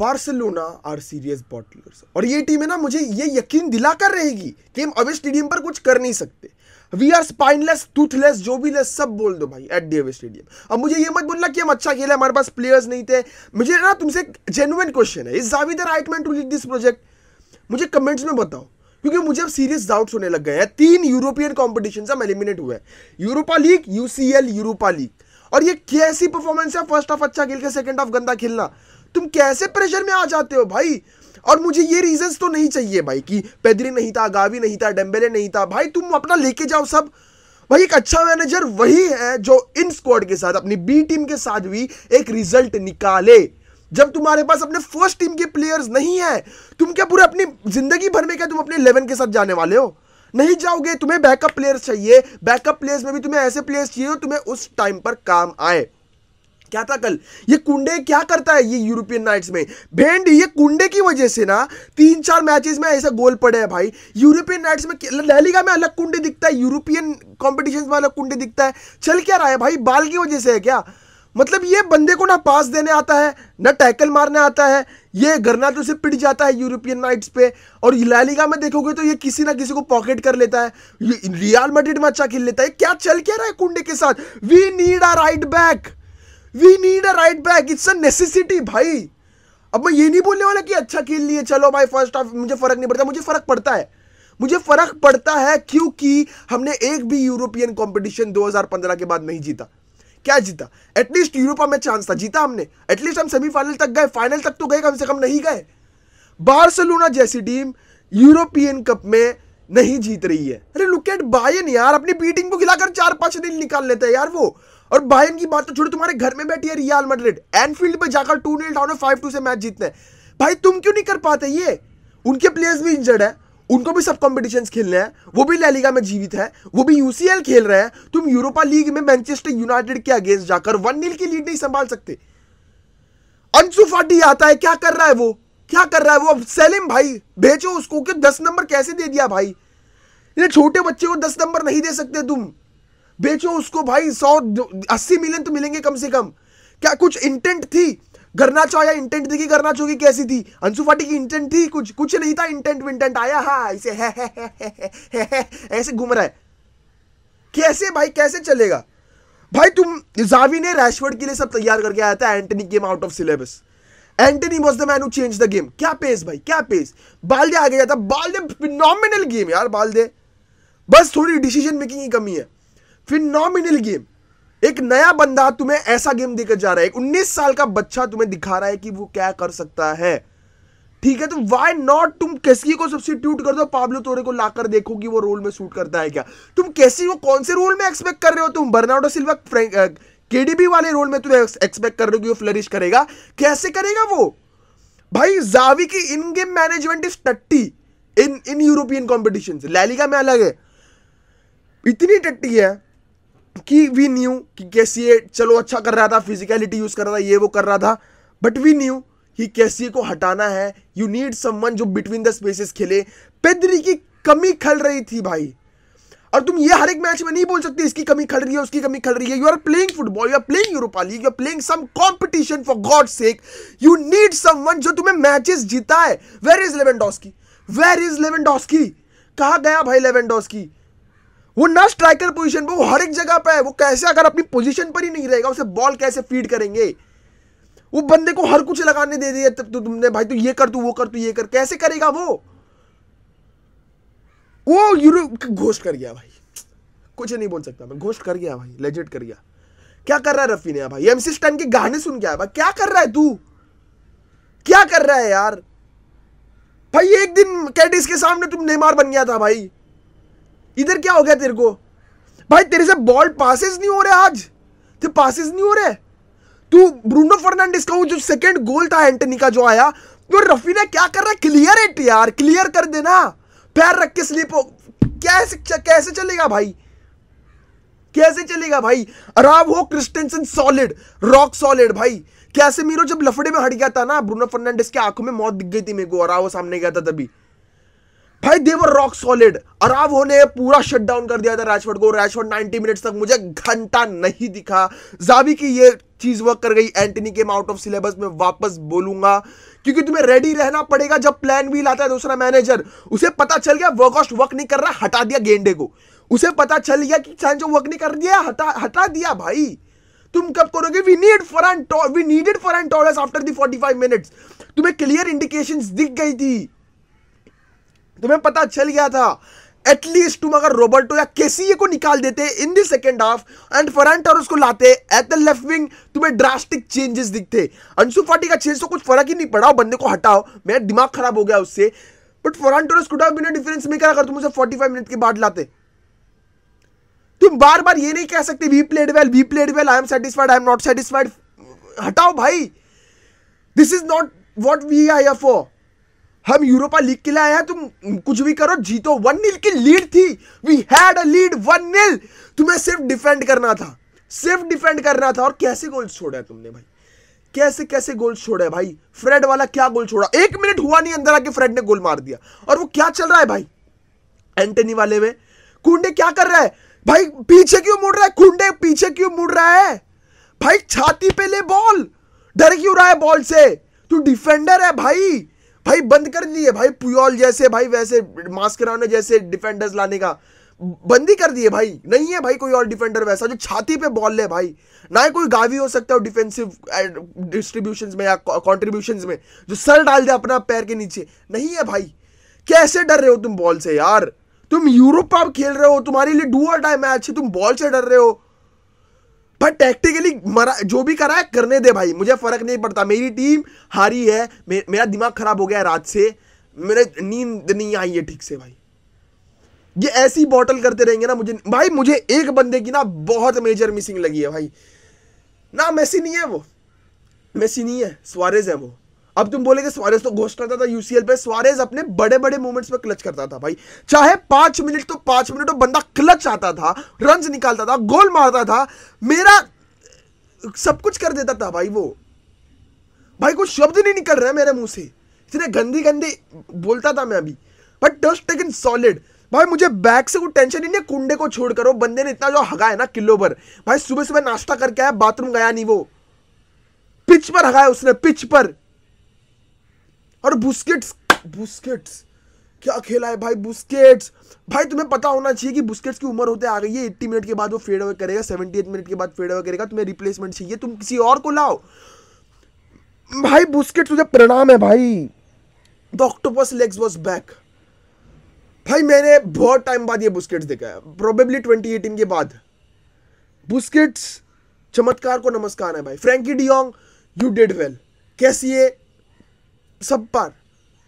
Barcelona are serious bottlers और ये team है ना मुझे ये यकीन दिलाकर रहेगी कि हम अवे स्टेडियम पर कुछ कर नहीं सकते वी आर स्पाइनलेस टूथलेस जो भी लेस सब बोल दो भाई एट डी स्टेडियम अब मुझे ये मत बोलना कि हम अच्छा खेले हमारे पास प्लेयर्स नहीं थे मुझे ना तुमसे एक जेनुअन क्वेश्चन है is Javed right man to lead this project मुझे कमेंट्स में बताओ क्योंकि मुझे अब सीरियस डाउट्स होने लग गए हैं तीन यूरोपियन कॉम्पिटिशन हम एलिमिनेट हुए हैं Europa League UCL Europa League और ये कैसी परफॉर्मेंस है फर्स्ट हाफ अच्छा खेल के सेकंड हाफ गंदा खेलना तुम कैसे प्रेशर में आ जाते हो भाई और मुझे ये रीजन तो नहीं चाहिए भाई कि पेदरी नहीं था गावी नहीं था डेम्बेले नहीं था भाई तुम अपना लेके जाओ सब भाई एक अच्छा मैनेजर वही है जो इन स्क्वाड के साथ अपनी बी टीम के साथ भी एक रिजल्ट निकाले जब तुम्हारे पास अपने फर्स्ट टीम के प्लेयर्स नहीं है तुम क्या पूरे अपनी जिंदगी भर में क्या तुम अपने इलेवन के साथ जाने वाले हो नहीं जाओगे तुम्हें बैकअप प्लेयर्स चाहिए बैकअप प्लेयर्स में भी तुम्हें ऐसे प्लेयर्स चाहिए जो तुम्हें उस टाइम पर काम आए क्या था कल ये कुंडे क्या करता है ये यूरोपियन नाइट्स में भेंड ये कुंडे की वजह से ना तीन चार मैचेस में ऐसा गोल पड़े हैं भाई यूरोपियन नाइट्स में लहलीगा में अलग कुंडे दिखता है यूरोपियन कॉम्पिटिशन में अलग कुंडे दिखता है चल क्या रहा है भाई बाल की वजह से है क्या मतलब ये बंदे को ना पास देने आता है ना टैकल मारने आता है ये गरना तो से पिट जाता है यूरोपियन नाइट्स पे और लालिगा में देखोगे तो ये किसी ना किसी को पॉकेट कर लेता है रियाल मड्रिड में अच्छा खेल लेता है क्या चल क्या रहा है कुंडे के साथ we need a right back we need a right back it's a necessity भाई अब मैं ये नहीं बोलने वाला कि अच्छा खेल लिए चलो भाई फर्स्ट हाफ मुझे फर्क नहीं पड़ता मुझे फर्क पड़ता है मुझे फर्क पड़ता है क्योंकि हमने एक भी यूरोपियन कंपटीशन 2015 के बाद नहीं जीता क्या जीता एटलीस्ट यूरोपा में चांस था जीता हमने एटलीस्ट हम सेमीफाइनल तक गए फाइनल तक तो गए कम से कम नहीं गए बार्सिलोना जैसी टीम यूरोपियन कप में नहीं जीत रही है अरे लुक एट बायन यार अपनी बीटिंग को खिलाकर चार पांच दिन निकाल लेते हैं यार वो और बायन की बात तो छोड़ो तुम्हारे घर में बैठी है रियाल मड्रिड एनफील्ड पे जाकर two nil down five two से मैच जीतने भाई तुम क्यों नहीं कर पाते ये उनके प्लेयर्स भी इंजर्ड है उनको भी सब कॉम्पिटिशन खेलने हैं वो भी लैलिगा में जीवित है वो भी यूसीएल खेल रहे हैं तुम यूरोपा लीग में मैनचेस्टर यूनाइटेड के अगेंस्ट जाकर वन नील की लीड नहीं संभाल सकते अंशु फाटी आता है क्या कर रहा है वो क्या कर रहा है वो अब सेलिम भाई भेजो उसको कि दस नंबर कैसे दे दिया भाई ये छोटे बच्चे को दस नंबर नहीं दे सकते तुम बेचो उसको भाई सौ अस्सी मिलियन तो मिलेंगे कम से कम क्या कुछ इंटेंट थी करना या इंटेंट देखिए करना चाहो की कैसी थी अंशु फाटी की इंटेंट थी कुछ कुछ नहीं था इंटेंट विंटेंट आया हा इसे है, है, है, है, ऐसे घूम रहा है कैसे भाई कैसे चलेगा भाई तुम जावी ने रैशवर्ड के लिए सब तैयार करके आया था Antony game out of syllabus Antony was the man who change the game क्या पेस भाई क्या पेस बाल्डे आगे जाता बाल्डे नॉमिनल गेम यार बाल्डे बस थोड़ी डिसीजन मेकिंग की कमी है फिनोमिनल गेम एक नया बंदा तुम्हें ऐसा गेम देकर जा रहा है एक उन्नीस साल का बच्चा तुम्हें दिखा रहा है कि वो क्या कर सकता है ठीक है तो वाई नॉट तुम कैसी को सब्सिट्यूट कर दो पाब्लो तोरे को लाकर देखो कि वो रोल में सूट करता है क्या तुम कैसी को कौन से रोल में एक्सपेक्ट कर रहे हो तुम बर्नाडो सिल्वा केडीबी वाले रोल में तुम्हें एक्सपेक्ट कर रहे हो कि वो फ्लरिश करेगा कैसे करेगा वो भाई जावी की इन गेम मैनेजमेंट इज टट्टी इन इन यूरोपियन कॉम्पिटिशन लैलिका में अलग है इतनी टट्टी है कि वी न्यू कि कैसीए चलो अच्छा कर रहा था फिजिकलिटी यूज़ कर रहा था ये वो कर रहा था बट वी न्यू कि कैसीए को हटाना है यू नीड समवन जो बिटवीन द स्पेसेस खेले पेदरी की कमी खल रही थी भाई और तुम ये हर एक मैच में नहीं बोल सकते इसकी कमी खल रही है उसकी कमी खल रही है you are playing football you are playing Europa League you are playing some competition for God sake you need someone जो तुम्हें मैचेस जीता है where is Lewandowski where is Lewandowski कहा गया भाई लेवेंडोस्की वो ना स्ट्राइकर पोजीशन पर वो हर एक जगह पे है वो कैसे अगर अपनी पोजीशन पर ही नहीं रहेगा उसे बॉल कैसे फीड करेंगे वो बंदे को हर कुछ लगाने दे दिया तब तो तुमने भाई तू तु ये कर तू वो कर तू ये कर कैसे करेगा वो वो यूरो घोष कर गया भाई कुछ नहीं बोल सकता मैं घोष कर गया भाई लेजेट कर गया क्या कर रहा है रफी ने भाई एमसी स्टन के गाने सुन के आया भाई क्या कर रहा है तू क्या कर रहा है यार भाई एक दिन कैडिस के सामने तुम नेमार बन गया था भाई इधर क्या हो गया तेरे को भाई तेरे से बॉल पासिस नहीं हो रहे आज तेरे पासिस नहीं हो रहे तू ब्रूनो फर्नांडिस का जो सेकंड गोल था एंटनी का जो आया तो रफीना क्या कर रहा है क्लियर इट यार क्लियर कर देना पैर रख के स्लिप हो कैसे कैसे चलेगा भाई कैसे चलेगा भाई अराब हो क्रिस्टेंसन सॉलिड रॉक सॉलिड भाई कैसे मीरो जब लफड़े में हट गया था ना ब्रूनो फर्नांडिस के आंखों में मौत दिख गई थी मेरे को अराब सामने गया था तभी भाई देवर रॉक सॉलिड अराब होने पूरा शट डाउन कर दिया था रैशवर्ड को रैशवर्ड 90 मिनट्स तक मुझे घंटा नहीं दिखा जावी की ये चीज वर्क कर गई एंटनी के आउट ऑफ सिलेबस में वापस बोलूंगा क्योंकि तुम्हें रेडी रहना पड़ेगा जब प्लान भी लाता है दूसरा मैनेजर उसे पता चल गया वर्कआउट वर्क नहीं कर रहा हटा दिया गेंडे को उसे पता चल गया कि सैंजो वर्क नहीं कर दिया हटा हटा दिया भाई तुम कब करोगे we need for we needed for and after the 45 minutes तुम्हें क्लियर इंडिकेशंस दिख गई थी तुम्हें पता चल गया था एटलीस्ट तुम अगर रोबर्टो या केसीए को निकाल देते in the second half and Ferran और उसको लाते एट द लेफ्ट विंग तुम्हें ड्रास्टिक चेंजेस दिखते अंशु फाटी का चेंज तो कुछ फर्क ही नहीं पड़ा बंदे को हटाओ मेरा दिमाग खराब हो गया उससे but Ferran Torres could be a difference maker अगर तुम उसे फोर्टी फाइव मिनट के बाद लाते तुम बार बार ये नहीं कह सकते we played well we played well I am satisfied I am not satisfied हटाओ भाई this is not what we I F O हम यूरोपा लीग के लिए आए हैं तुम कुछ भी करो जीतो वन नील की लीड थी we had a lead one nil तुम्हें सिर्फ डिफेंड करना था सिर्फ डिफेंड करना था और कैसे गोल्स छोड़ा तुमने भाई कैसे कैसे गोल छोड़ा भाई फ्रेड वाला क्या गोल छोड़ा एक मिनट हुआ नहीं अंदर आके फ्रेड ने गोल मार दिया और वो क्या चल रहा है भाई एंटनी वाले में कुंडे क्या कर रहा है भाई पीछे क्यों मुड़ रहा है कुंडे पीछे क्यों मुड़ रहा है भाई छाती पे ले बॉल डर क्यों रहा है बॉल से तू डिफेंडर है भाई भाई बंद कर दिए भाई पुयोल जैसे भाई वैसे मास्कराने जैसे डिफेंडर्स लाने का बंद ही कर दिए भाई नहीं है भाई कोई और डिफेंडर वैसा जो छाती पे बॉल ले भाई ना ही कोई गावी हो सकता है डिफेंसिव डिस्ट्रीब्यूशंस में या कंट्रीब्यूशंस में जो सर डाल दे अपना पैर के नीचे नहीं है भाई कैसे डर रहे हो तुम बॉल से यार तुम यूरोप आप खेल रहे हो तुम्हारे लिए डू और डाई मैच है तुम बॉल से डर रहे हो पर टैक्टिकली मरा जो भी करा है करने दे भाई मुझे फर्क नहीं पड़ता मेरी टीम हारी है मे, मेरा दिमाग खराब हो गया है रात से मेरे नींद नहीं आई है ठीक से भाई ये ऐसी बॉटल करते रहेंगे ना मुझे भाई मुझे एक बंदे की ना बहुत मेजर मिसिंग लगी है भाई ना मेसी नहीं है वो मेसी नहीं है स्वारेज है वो अब तुम बोलेगे स्वारेज तो घोष करता था यूसीएल पे स्वारेज अपने बड़े बड़े मोमेंट्स पे क्लच करता था भाई चाहे पांच मिनट तो पांच मिनट तो बंदा क्लच आता था रन निकालता था गोल मारता था मेरा सब कुछ कर देता था भाई वो भाई कुछ शब्द नहीं निकल रहा मेरे मुंह से इतने गंदी गंदी बोलता था मैं अभी बट डस्ट इन सॉलिड भाई मुझे बैक से कोई टेंशन नहीं नहीं कुंडे को छोड़ करो बंदे ने इतना जो हगा है ना किलो पर भाई सुबह सुबह नाश्ता करके आया बाथरूम गया नहीं वो पिच पर हगाया उसने पिच पर और बुस्केट्स बुस्केट्स क्या खेला है भाई बुस्केट्स भाई तुम्हें पता होना चाहिए कि बुस्केट्स की उम्र होते आ गई है एट्टी मिनट के बाद वो फेड अवे करेगा सेवेंटी एट मिनट के बाद फेड अवे करेगा तुम्हें रिप्लेसमेंट चाहिए तुम किसी और को लाओ भाई बुस्केट्स तुझे प्रणाम है भाई the octopus legs was back भाई मैंने बहुत टाइम बाद ये बुस्केट्स देखा है प्रोबेबली ट्वेंटी एटीन के बाद बुस्केट्स चमत्कार को नमस्कार है भाई Frenkie de Jong you did well कैसी है सब पार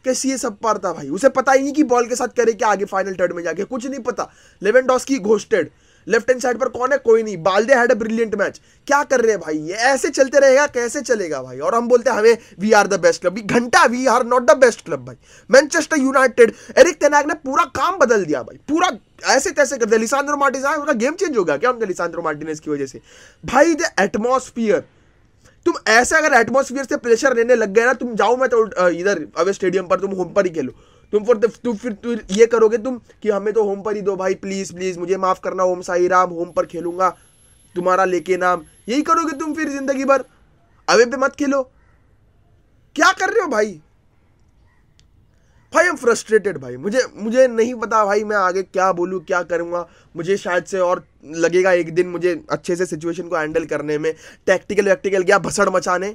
कैसी है सब पार था भाई उसे पता ही नहीं कि बॉल के साथ करे क्या आगे फाइनल थर्ड में जाके कुछ नहीं पता लेवन डॉस की घोस्टेड लेफ्ट हैंड साइड पर कौन है कोई नहीं Balde had a brilliant match क्या कर रहे हैं भाई ये ऐसे चलते रहेगा कैसे चलेगा भाई और हम बोलते हैं हमें we are the best club घंटा we are not the best club भाई मैनचेस्टर यूनाइटेड एरिक तेनाग ने पूरा काम बदल दिया भाई पूरा ऐसे तैसे कर दिया लिसान्द्रो हाँ, मार्टिनेज उनका गेम चेंज हो गया क्या उनका लिसान्द्रो मार्टिनेज की वजह से भाई द एटमोस्फियर तुम ऐसे अगर एटमोसफियर से प्रेशर लेने लग गए ना तुम जाओ मैं तो इधर अवे स्टेडियम पर तुम होम पर ही खेलो तुम फिर तुम फिर तुम ये करोगे तुम कि हमें तो होम पर ही दो भाई प्लीज़ प्लीज़ मुझे माफ़ करना होम साई राम होम पर खेलूंगा तुम्हारा लेके नाम यही करोगे तुम फिर ज़िंदगी भर अवे पे मत खेलो क्या कर रहे हो भाई फ्रस्ट्रेटेड भाई मुझे मुझे नहीं पता भाई मैं आगे क्या बोलूँ क्या करूँगा मुझे शायद से और लगेगा एक दिन मुझे अच्छे से सिचुएशन को हैंडल करने में टैक्टिकल वैक्टिकल गया भसड़ मचाने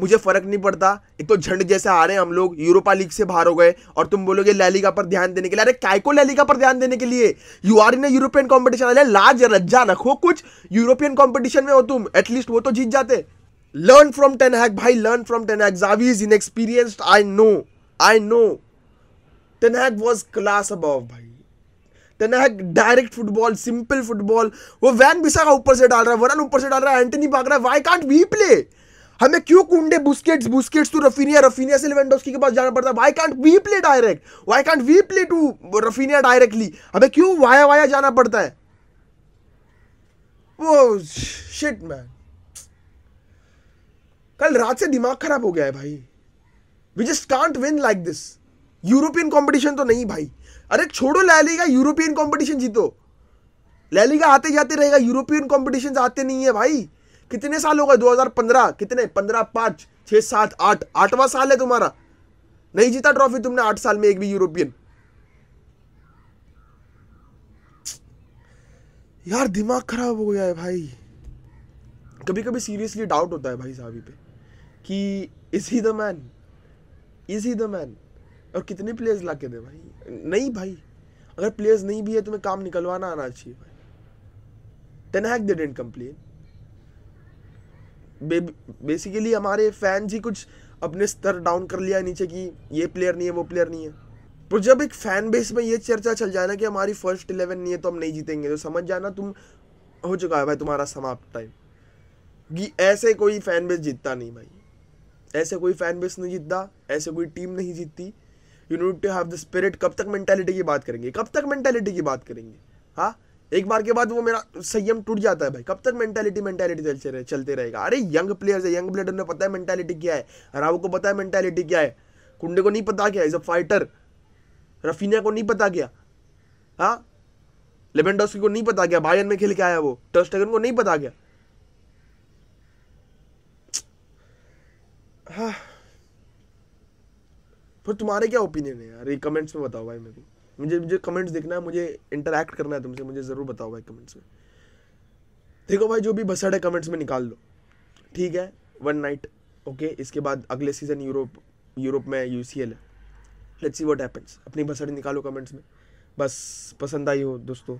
मुझे फ़र्क नहीं पड़ता एक तो झंड जैसे आ रहे हैं हम लोग यूरोपा लीग से बाहर हो गए और तुम बोलोगे लैलिगा पर ध्यान देने के लिए अरे कायको लैलिगा पर ध्यान देने के लिए you are in European competition अरे लाज रज्जा रखो कुछ यूरोपियन कॉम्पिटिशन में हो तुम एटलीस्ट वो तो जीत जाते लर्न फ्रॉम टेन हैक भाई learn from ten Hag Xavi is in inexperienced I know I know ten Hag was class above भाई ten Hag direct football simple football वो वैन बिसा का ऊपर से डाल रहा है वरन ऊपर से डाल रहा है एंटनी भाग रहा है वाई कांट वी प्ले हमें क्यों Kounde Busquets Busquets to Raphinha Raphinha से लेवेंडोस्की के पास जाना पड़ता है why can't we play direct why can't we play to Raphinha directly हमें क्यों वाया वाया जाना पड़ता है वो शिट मैन कल रात से दिमाग खराब हो गया है भाई we just can't win like this European competition तो नहीं भाई अरे छोड़ो लैलीगा यूरोपियन कंपटीशन जीतो लैलीगा आते जाते रहेगा यूरोपियन कॉम्पिटिशन आते नहीं है भाई कितने साल हो गए 2015 कितने 15 पांच छह सात आठ आठवां साल है तुम्हारा नहीं जीता ट्रॉफी तुमने आठ साल में एक भी यूरोपियन यार दिमाग खराब हो गया है भाई कभी कभी सीरियसली डाउट होता है भाई साहबी पे कि is he the man is he the man और कितने प्लेयर्स ला के दे भाई नहीं भाई अगर प्लेयर्स नहीं भी है तुम्हें काम निकलवाना आना चाहिए भाई ten Hag they didn't complain basically हमारे फैंस ही कुछ अपने स्तर डाउन कर लिया नीचे कि ये प्लेयर नहीं है वो प्लेयर नहीं है पर जब एक फैन बेस में ये चर्चा चल जाए ना कि हमारी फर्स्ट इलेवन नहीं है तो हम नहीं जीतेंगे तो समझ जाना तुम हो चुका है भाई तुम्हारा समाप्त टाइम कि ऐसे कोई फैन बेस जीतता नहीं भाई ऐसे कोई फैन बेस नहीं जीतता ऐसे कोई टीम नहीं जीतती you need to have the spirit कब तक मेंटेलिटी की बात करेंगे कब तक मेंटेलिटी की बात करेंगे हाँ एक बार के बाद वो मेरा संयम टूट जाता है भाई कब तक मेंटेलिटी मेंटेलिटी चलते रहे चलते रहेगा अरे यंग प्लेयर्स है यंग प्लेयर ने पता है मेंटेलिटी क्या है राव को पता है मेंटेलिटी क्या है कुंडे को नहीं पता क्या इज अ फाइटर रफीना को नहीं पता क्या हाँ लेबेंडोस्की को नहीं पता क्या बायन में खेल के आया वो टर्स्टगन को नहीं पता क्या हाँ फिर तुम्हारे क्या ओपिनियन है यार ये कमेंट्स में बताओ भाई मेरे मुझे मुझे कमेंट्स देखना है मुझे इंटरेक्ट करना है तुमसे मुझे ज़रूर बताओ भाई कमेंट्स में देखो भाई जो भी बसड़ है कमेंट्स में निकाल दो ठीक है वन नाइट ओके इसके बाद अगले सीज़न यूरोप यूरोप में यू सी एल है लेट सी वॉट हैपन्स अपनी बसड़ निकालो कमेंट्स में बस पसंद आई हो दोस्तों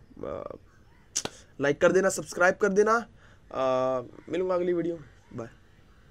लाइक कर देना सब्सक्राइब कर देना मिलूंगा अगली वीडियो बाय